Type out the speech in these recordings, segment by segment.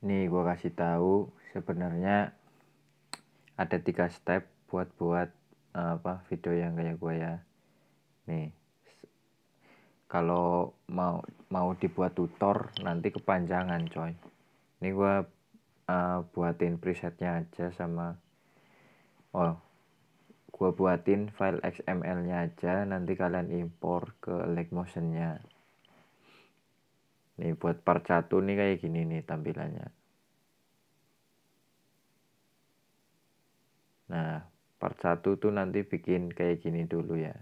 nih gue kasih tahu sebenarnya ada tiga step buat buat eh, apa video yang kayak gue ya nih kalau mau mau dibuat tutor nanti kepanjangan coy ini gue uh, buatin presetnya aja sama oh gue buatin file XML nya aja nanti kalian impor ke Motion nya Nih buat part 1 nih kayak gini nih tampilannya. Nah, part 1 tuh nanti bikin kayak gini dulu ya.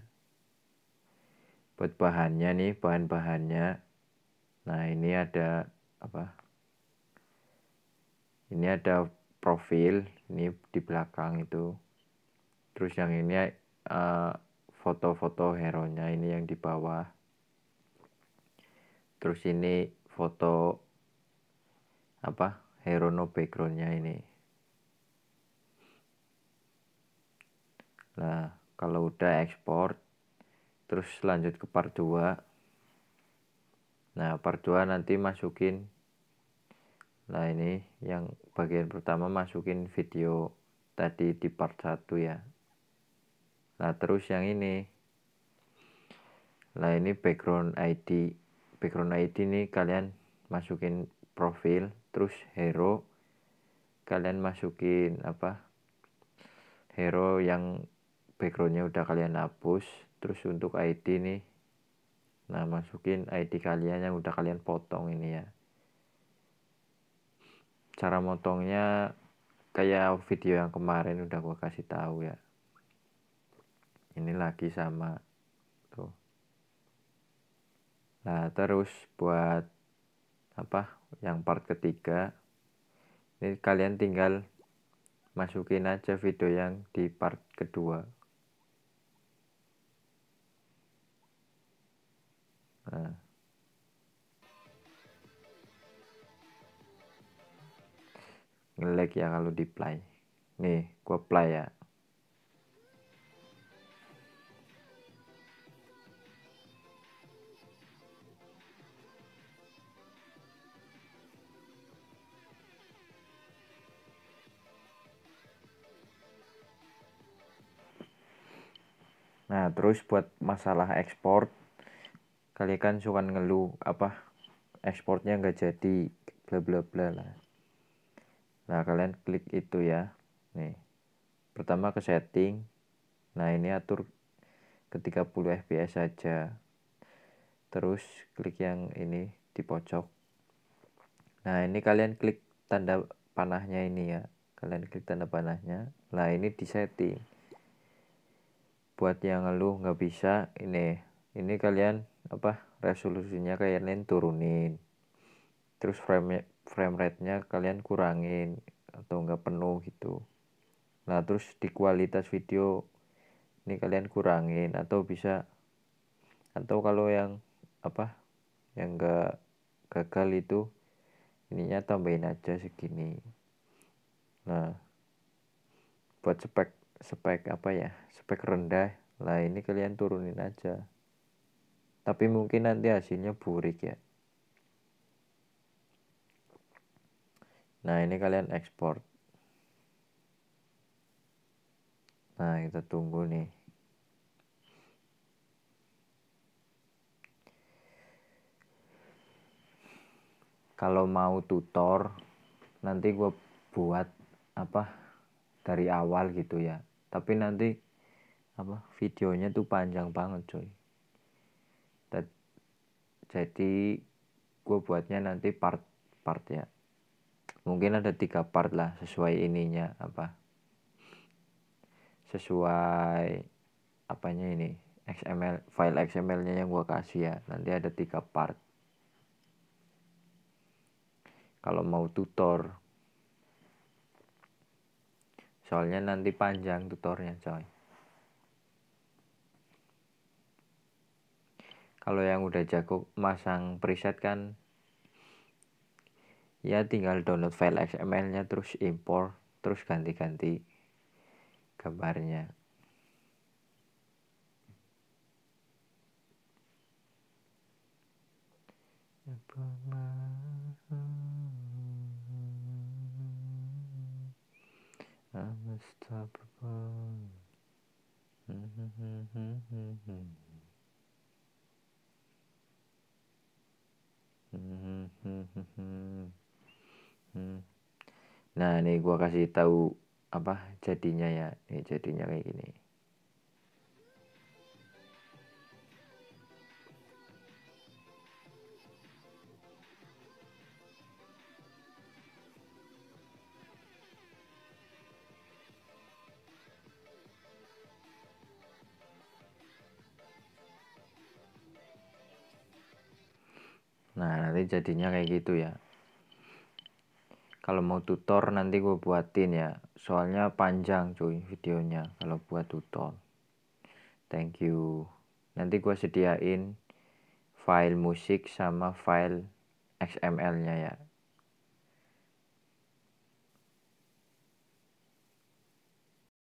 Buat bahannya nih, bahan-bahannya. Nah, ini ada apa? Ini ada profil, ini di belakang itu. Terus yang ini eh, foto-foto uh, foto ini yang di bawah terus ini foto apa Herono backgroundnya ini nah kalau udah ekspor terus lanjut ke part 2 nah part 2 nanti masukin nah ini yang bagian pertama masukin video tadi di part 1 ya nah terus yang ini nah ini background ID background ID ini kalian masukin profil terus hero kalian masukin apa hero yang backgroundnya udah kalian hapus terus untuk ID nih nah masukin ID kalian yang udah kalian potong ini ya cara motongnya kayak video yang kemarin udah gua kasih tahu ya ini lagi sama Nah, terus buat apa? Yang part ketiga. Ini kalian tinggal masukin aja video yang di part kedua. Nah. Ngelag ya kalau di play. Nih, gua play ya. Nah, terus buat masalah ekspor, kalian kan suka ngeluh apa ekspornya nggak jadi bla bla bla lah. Nah, kalian klik itu ya. Nih. Pertama ke setting. Nah, ini atur ke 30 fps saja. Terus klik yang ini di pojok. Nah, ini kalian klik tanda panahnya ini ya. Kalian klik tanda panahnya. Nah, ini di setting buat yang ngeluh nggak bisa ini ini kalian apa resolusinya kalian turunin terus frame frame rate nya kalian kurangin atau nggak penuh gitu nah terus di kualitas video ini kalian kurangin atau bisa atau kalau yang apa yang nggak gagal itu ininya tambahin aja segini nah buat spek spek apa ya spek rendah lah ini kalian turunin aja tapi mungkin nanti hasilnya burik ya nah ini kalian ekspor nah kita tunggu nih kalau mau tutor nanti gue buat apa dari awal gitu ya tapi nanti apa videonya tuh panjang banget coy jadi gue buatnya nanti part part ya mungkin ada tiga part lah sesuai ininya apa sesuai apanya ini XML file XML-nya yang gue kasih ya nanti ada tiga part kalau mau tutor soalnya nanti panjang tutornya coy kalau yang udah jago masang preset kan ya tinggal download file XML nya terus impor terus ganti-ganti gambarnya Bye. unstoppable. Nah, ini gua kasih tahu apa jadinya ya. Ini jadinya kayak gini. Nah, nanti jadinya kayak gitu ya. Kalau mau tutor nanti gue buatin ya. Soalnya panjang cuy videonya kalau buat tutor. Thank you. Nanti gue sediain file musik sama file XML-nya ya.